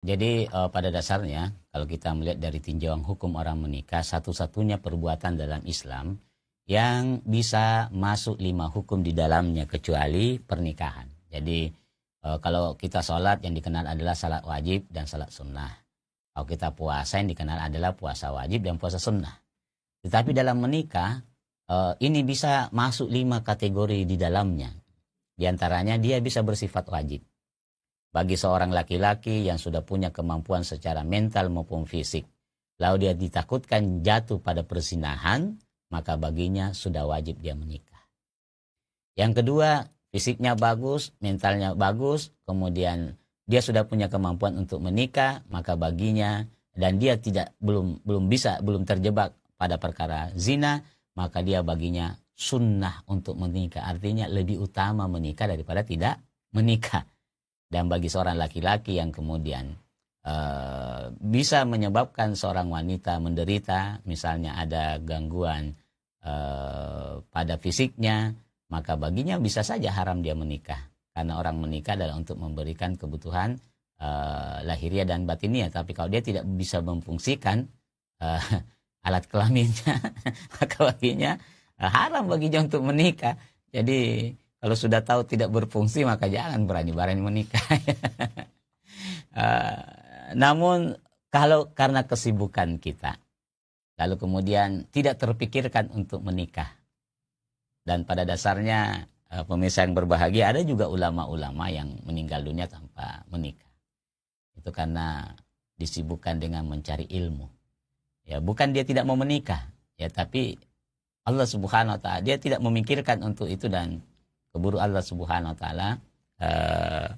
Jadi uh, pada dasarnya kalau kita melihat dari tinjauan hukum orang menikah satu-satunya perbuatan dalam Islam yang bisa masuk lima hukum di dalamnya kecuali pernikahan. Jadi uh, kalau kita sholat yang dikenal adalah salat wajib dan salat sunnah. Kalau kita puasa yang dikenal adalah puasa wajib dan puasa sunnah. Tetapi dalam menikah uh, ini bisa masuk lima kategori di dalamnya. Di antaranya dia bisa bersifat wajib bagi seorang laki-laki yang sudah punya kemampuan secara mental maupun fisik. Lalu dia ditakutkan jatuh pada persinahan, maka baginya sudah wajib dia menikah. Yang kedua, fisiknya bagus, mentalnya bagus, kemudian dia sudah punya kemampuan untuk menikah, maka baginya dan dia tidak belum belum bisa belum terjebak pada perkara zina, maka dia baginya sunnah untuk menikah. Artinya lebih utama menikah daripada tidak menikah. Dan bagi seorang laki-laki yang kemudian uh, bisa menyebabkan seorang wanita menderita, misalnya ada gangguan uh, pada fisiknya, maka baginya bisa saja haram dia menikah. Karena orang menikah adalah untuk memberikan kebutuhan uh, lahiriah dan batinia. Tapi kalau dia tidak bisa memfungsikan uh, alat kelaminnya, maka baginya haram baginya untuk menikah. Jadi kalau sudah tahu tidak berfungsi maka jangan berani-berani menikah. uh, namun kalau karena kesibukan kita, lalu kemudian tidak terpikirkan untuk menikah. Dan pada dasarnya uh, pemirsa yang berbahagia ada juga ulama-ulama yang meninggal dunia tanpa menikah. Itu karena disibukkan dengan mencari ilmu. Ya, bukan dia tidak mau menikah, ya tapi Allah Subhanahu wa taala dia tidak memikirkan untuk itu dan keburu Allah Subhanahu wa taala uh,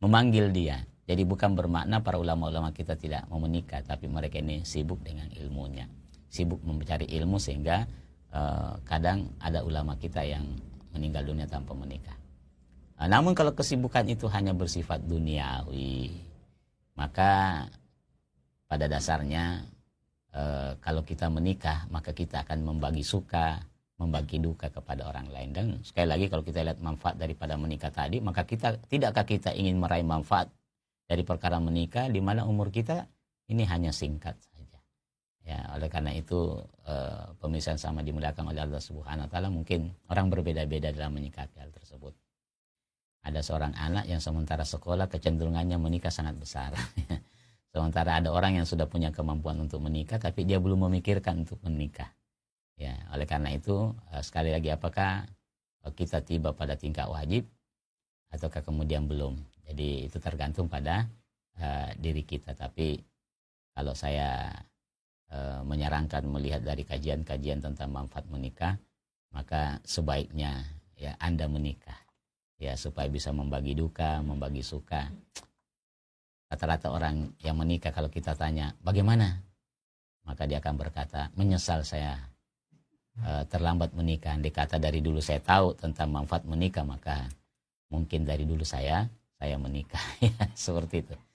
memanggil dia. Jadi bukan bermakna para ulama-ulama kita tidak mau menikah, tapi mereka ini sibuk dengan ilmunya. Sibuk mencari ilmu sehingga uh, kadang ada ulama kita yang meninggal dunia tanpa menikah. Uh, namun kalau kesibukan itu hanya bersifat duniawi, maka pada dasarnya uh, kalau kita menikah, maka kita akan membagi suka, membagi duka kepada orang lain dan sekali lagi kalau kita lihat manfaat daripada menikah tadi maka kita tidakkah kita ingin meraih manfaat dari perkara menikah di mana umur kita ini hanya singkat saja ya oleh karena itu e, pemisahan sama dimulakan oleh Allah Subhanahu Wa Taala mungkin orang berbeda-beda dalam menyikapi hal tersebut ada seorang anak yang sementara sekolah kecenderungannya menikah sangat besar sementara ada orang yang sudah punya kemampuan untuk menikah tapi dia belum memikirkan untuk menikah Ya, oleh karena itu eh, sekali lagi apakah kita tiba pada tingkat wajib ataukah kemudian belum. Jadi itu tergantung pada uh, diri kita. Tapi kalau saya uh, menyarankan melihat dari kajian-kajian tentang manfaat menikah, maka sebaiknya ya Anda menikah ya supaya bisa membagi duka, membagi suka. Rata-rata orang yang menikah kalau kita tanya, "Bagaimana?" maka dia akan berkata, "Menyesal saya Eh, terlambat menikah. Dikata dari dulu saya tahu tentang manfaat menikah, maka mungkin dari dulu saya saya menikah ya seperti itu.